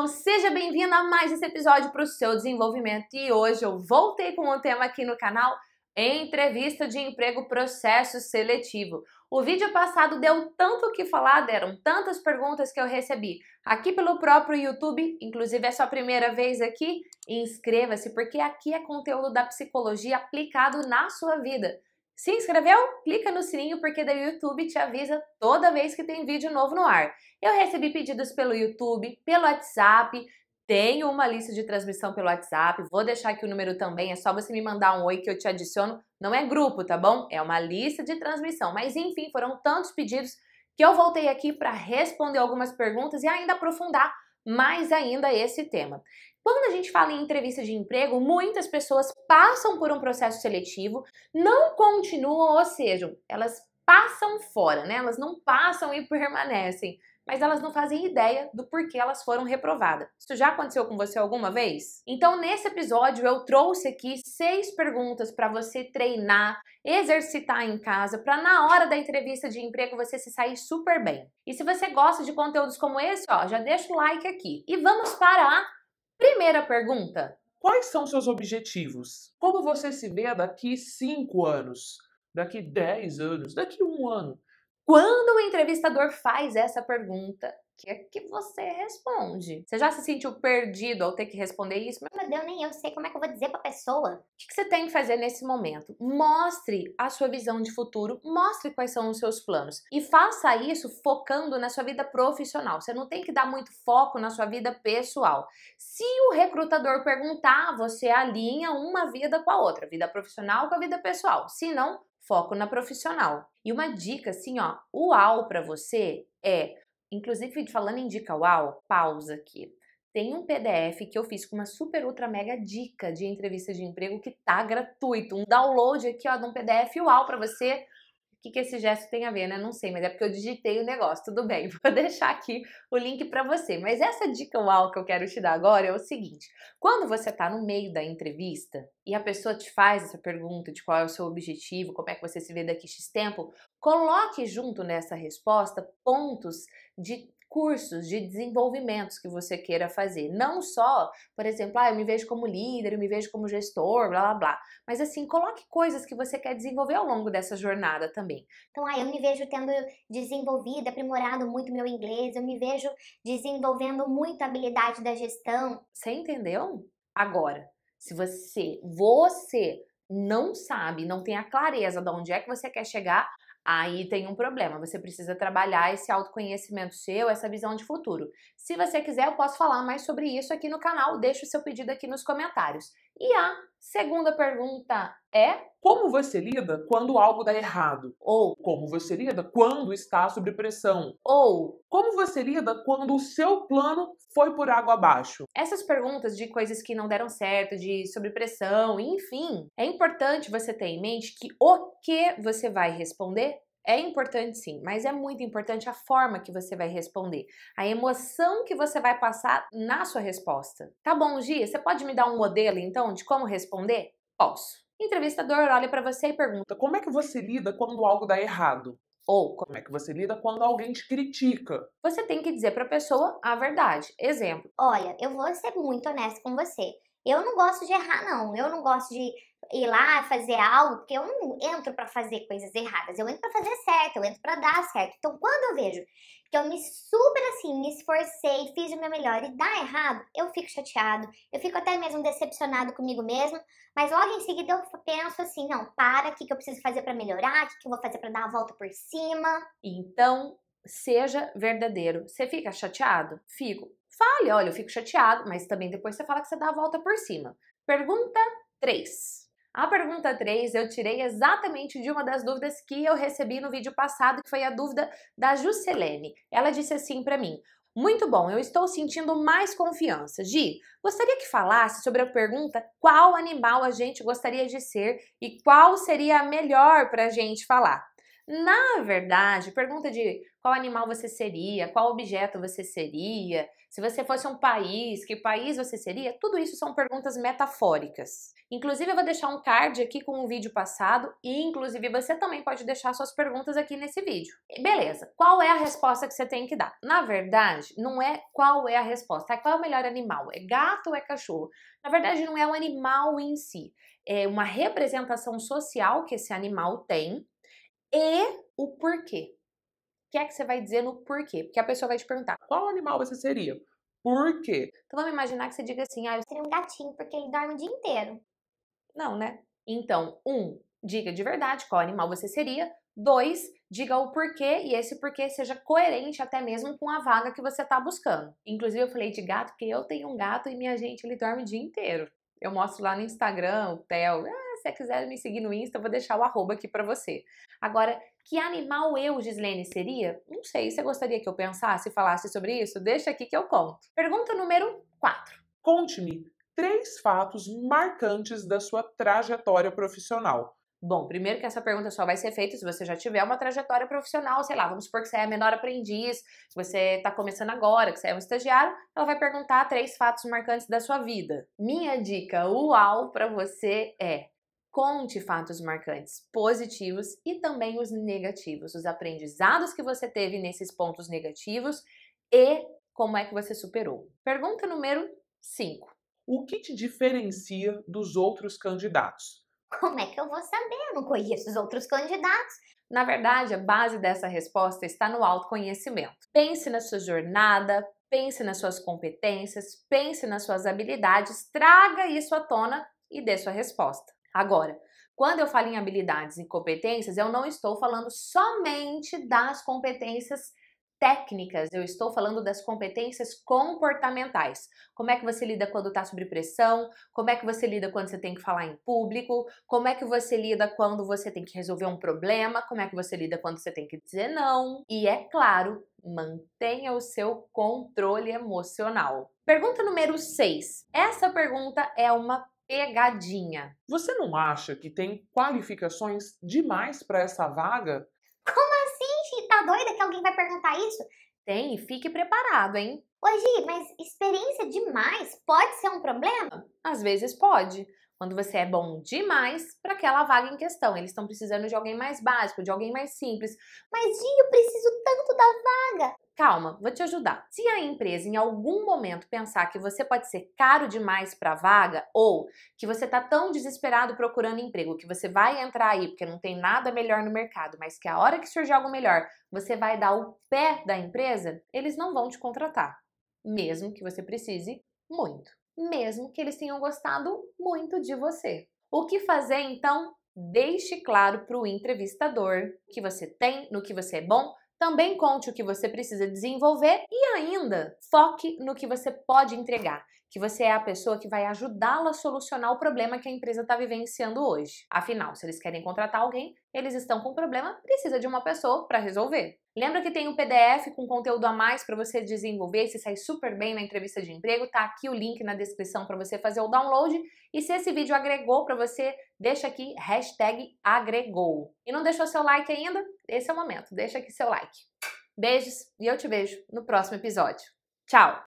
pessoal, seja bem-vindo a mais esse episódio para o seu desenvolvimento e hoje eu voltei com um tema aqui no canal Entrevista de Emprego Processo Seletivo. O vídeo passado deu tanto o que falar, deram tantas perguntas que eu recebi aqui pelo próprio YouTube, inclusive é sua primeira vez aqui, inscreva-se porque aqui é conteúdo da psicologia aplicado na sua vida. Se inscreveu? Clica no sininho porque daí o YouTube te avisa toda vez que tem vídeo novo no ar. Eu recebi pedidos pelo YouTube, pelo WhatsApp, tenho uma lista de transmissão pelo WhatsApp, vou deixar aqui o número também, é só você me mandar um oi que eu te adiciono. Não é grupo, tá bom? É uma lista de transmissão. Mas enfim, foram tantos pedidos que eu voltei aqui para responder algumas perguntas e ainda aprofundar mais ainda esse tema. Quando a gente fala em entrevista de emprego, muitas pessoas passam por um processo seletivo, não continuam, ou seja, elas passam fora, né? Elas não passam e permanecem mas elas não fazem ideia do porquê elas foram reprovadas. Isso já aconteceu com você alguma vez? Então, nesse episódio, eu trouxe aqui seis perguntas para você treinar, exercitar em casa, para na hora da entrevista de emprego você se sair super bem. E se você gosta de conteúdos como esse, ó, já deixa o like aqui. E vamos para a primeira pergunta. Quais são seus objetivos? Como você se vê daqui 5 anos? Daqui 10 anos? Daqui um ano? Quando o entrevistador faz essa pergunta, que é que você responde. Você já se sentiu perdido ao ter que responder isso? Meu Deus, nem eu sei como é que eu vou dizer pra pessoa. O que você tem que fazer nesse momento? Mostre a sua visão de futuro, mostre quais são os seus planos e faça isso focando na sua vida profissional. Você não tem que dar muito foco na sua vida pessoal. Se o recrutador perguntar, você alinha uma vida com a outra, vida profissional com a vida pessoal. Se não, foco na profissional. E uma dica assim, ó, uau para você é Inclusive, falando em dica uau, pausa aqui. Tem um PDF que eu fiz com uma super ultra mega dica de entrevista de emprego que tá gratuito, um download aqui ó de um PDF uau para você que, que esse gesto tem a ver, né? Não sei, mas é porque eu digitei o negócio. Tudo bem, vou deixar aqui o link para você. Mas essa dica uau que eu quero te dar agora é o seguinte: quando você está no meio da entrevista e a pessoa te faz essa pergunta de qual é o seu objetivo, como é que você se vê daqui X tempo, coloque junto nessa resposta pontos de cursos de desenvolvimentos que você queira fazer. Não só, por exemplo, ah, eu me vejo como líder, eu me vejo como gestor, blá blá blá. Mas assim, coloque coisas que você quer desenvolver ao longo dessa jornada também. Então, ah, eu me vejo tendo desenvolvido, aprimorado muito meu inglês, eu me vejo desenvolvendo muito a habilidade da gestão. Você entendeu? Agora, se você, você não sabe, não tem a clareza de onde é que você quer chegar, Aí tem um problema, você precisa trabalhar esse autoconhecimento seu, essa visão de futuro. Se você quiser, eu posso falar mais sobre isso aqui no canal, deixa o seu pedido aqui nos comentários. E a segunda pergunta é: Como você lida quando algo dá errado? Ou como você lida quando está sob pressão? Ou como você lida quando o seu plano foi por água abaixo? Essas perguntas de coisas que não deram certo, de sob pressão, enfim, é importante você ter em mente que o que você vai responder é importante sim, mas é muito importante a forma que você vai responder, a emoção que você vai passar na sua resposta. Tá bom, Gia, você pode me dar um modelo então de como responder? Posso. entrevistador olha para você e pergunta: Como é que você lida quando algo dá errado? Ou como é que você lida quando alguém te critica? Você tem que dizer para a pessoa a verdade. Exemplo: Olha, eu vou ser muito honesto com você. Eu não gosto de errar, não. Eu não gosto de ir lá fazer algo, porque eu não entro para fazer coisas erradas. Eu entro para fazer certo, eu entro para dar certo. Então, quando eu vejo que eu me super assim, me esforcei, fiz o meu melhor e dá errado, eu fico chateado. Eu fico até mesmo decepcionado comigo mesmo. Mas logo em seguida eu penso assim: não, para, o que, que eu preciso fazer para melhorar? O que, que eu vou fazer para dar a volta por cima? Então, seja verdadeiro. Você fica chateado? Fico. Fale, olha, eu fico chateado, mas também depois você fala que você dá a volta por cima. Pergunta 3. A pergunta 3 eu tirei exatamente de uma das dúvidas que eu recebi no vídeo passado, que foi a dúvida da Juscelene. Ela disse assim para mim: muito bom, eu estou sentindo mais confiança. Gi, gostaria que falasse sobre a pergunta qual animal a gente gostaria de ser e qual seria a melhor para a gente falar. Na verdade, pergunta de qual animal você seria, qual objeto você seria, se você fosse um país, que país você seria, tudo isso são perguntas metafóricas. Inclusive, eu vou deixar um card aqui com um vídeo passado e, inclusive, você também pode deixar suas perguntas aqui nesse vídeo. Beleza, qual é a resposta que você tem que dar? Na verdade, não é qual é a resposta, é qual é o melhor animal, é gato ou é cachorro? Na verdade, não é o animal em si, é uma representação social que esse animal tem e o porquê. O que é que você vai dizer no porquê? Porque a pessoa vai te perguntar: qual animal você seria? Por quê? Então vamos imaginar que você diga assim: ah, eu seria um gatinho, porque ele dorme o dia inteiro. Não, né? Então, um, diga de verdade qual animal você seria. Dois, diga o porquê e esse porquê seja coerente até mesmo com a vaga que você está buscando. Inclusive, eu falei de gato porque eu tenho um gato e minha gente, ele dorme o dia inteiro. Eu mostro lá no Instagram, o Theo, você quiser me seguir no Insta, eu vou deixar o arroba aqui para você. Agora, que animal eu, Gislene, seria? Não sei, você gostaria que eu pensasse e falasse sobre isso? Deixa aqui que eu conto. Pergunta número 4. Conte-me três fatos marcantes da sua trajetória profissional. Bom, primeiro que essa pergunta só vai ser feita se você já tiver uma trajetória profissional, sei lá, vamos supor que você é menor aprendiz, que você está começando agora, que você é um estagiário, ela vai perguntar três fatos marcantes da sua vida. Minha dica, uau, para você é Conte fatos marcantes positivos e também os negativos, os aprendizados que você teve nesses pontos negativos e como é que você superou. Pergunta número 5. O que te diferencia dos outros candidatos? Como é que eu vou saber? Eu não conheço os outros candidatos. Na verdade, a base dessa resposta está no autoconhecimento. Pense na sua jornada, pense nas suas competências, pense nas suas habilidades, traga isso à tona e dê sua resposta. Agora, quando eu falo em habilidades e competências, eu não estou falando somente das competências técnicas, eu estou falando das competências comportamentais. Como é que você lida quando está sob pressão? Como é que você lida quando você tem que falar em público? Como é que você lida quando você tem que resolver um problema? Como é que você lida quando você tem que dizer não? E é claro, mantenha o seu controle emocional. Pergunta número 6. Essa pergunta é uma pegadinha. Você não acha que tem qualificações demais para essa vaga? Como assim? Tá doida que alguém vai perguntar isso? Tem, fique preparado, hein? Ô Gi, mas experiência demais pode ser um problema? Às vezes pode. Quando você é bom demais para aquela vaga em questão. Eles estão precisando de alguém mais básico, de alguém mais simples. Mas Gi, eu preciso tanto da Calma, vou te ajudar. Se a empresa em algum momento pensar que você pode ser caro demais para a vaga ou que você está tão desesperado procurando emprego que você vai entrar aí porque não tem nada melhor no mercado, mas que a hora que surgir algo melhor você vai dar o pé da empresa, eles não vão te contratar, mesmo que você precise muito, mesmo que eles tenham gostado muito de você. O que fazer então? Deixe claro para o entrevistador que você tem, no que você é bom, também conte o que você precisa desenvolver e ainda foque no que você pode entregar, que você é a pessoa que vai ajudá-la a solucionar o problema que a empresa está vivenciando hoje. Afinal, se eles querem contratar alguém, eles estão com um problema, precisa de uma pessoa para resolver. Lembra que tem um PDF com conteúdo a mais para você desenvolver, se sair super bem na entrevista de emprego, tá aqui o link na descrição para você fazer o download. E se esse vídeo agregou para você, deixa aqui hashtag agregou. E não deixou seu like ainda? Esse é o momento, deixa aqui seu like. Beijos e eu te vejo no próximo episódio. Tchau!